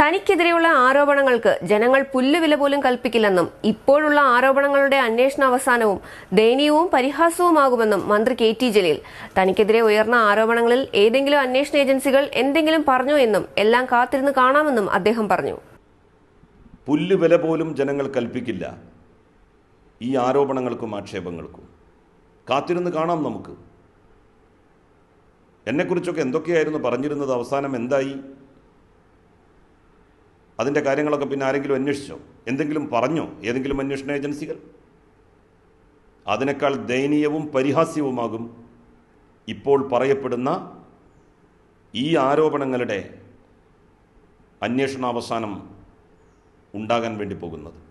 തനിക്കെതിരെയുള്ള ആരോപണങ്ങൾക്ക് ജനങ്ങൾ പുല്ലുവില പോലും കൽപ്പിക്കില്ലെന്നും ഇപ്പോഴുള്ള ആരോപണങ്ങളുടെ അന്വേഷണ അവസാനവും ദയനീയവും പരിഹാസവുമാകുമെന്നും മന്ത്രി കെ ടി ജലീൽ തനിക്കെതിരെ ഉയർന്ന ആരോപണങ്ങളിൽ ഏതെങ്കിലും അന്വേഷണ ഏജൻസികൾ എന്തെങ്കിലും പറഞ്ഞു എന്നും എല്ലാം കാത്തിരുന്ന് കാണാമെന്നും അദ്ദേഹം പറഞ്ഞു പുല്ലുവില പോലും ജനങ്ങൾ കൽപ്പിക്കില്ല ഈ ആരോപണങ്ങൾക്കും ആക്ഷേപങ്ങൾക്കും കാത്തിരുന്ന് കാണാം നമുക്ക് എന്നെക്കുറിച്ചൊക്കെ എന്തൊക്കെയായിരുന്നു പറഞ്ഞിരുന്നത് അവസാനം എന്തായി അതിൻ്റെ കാര്യങ്ങളൊക്കെ പിന്നെ ആരെങ്കിലും അന്വേഷിച്ചോ എന്തെങ്കിലും പറഞ്ഞോ ഏതെങ്കിലും അന്വേഷണ ഏജൻസികൾ അതിനേക്കാൾ ദയനീയവും പരിഹാസ്യവുമാകും ഇപ്പോൾ പറയപ്പെടുന്ന ഈ ആരോപണങ്ങളുടെ അന്വേഷണാവസാനം ഉണ്ടാകാൻ വേണ്ടി പോകുന്നത്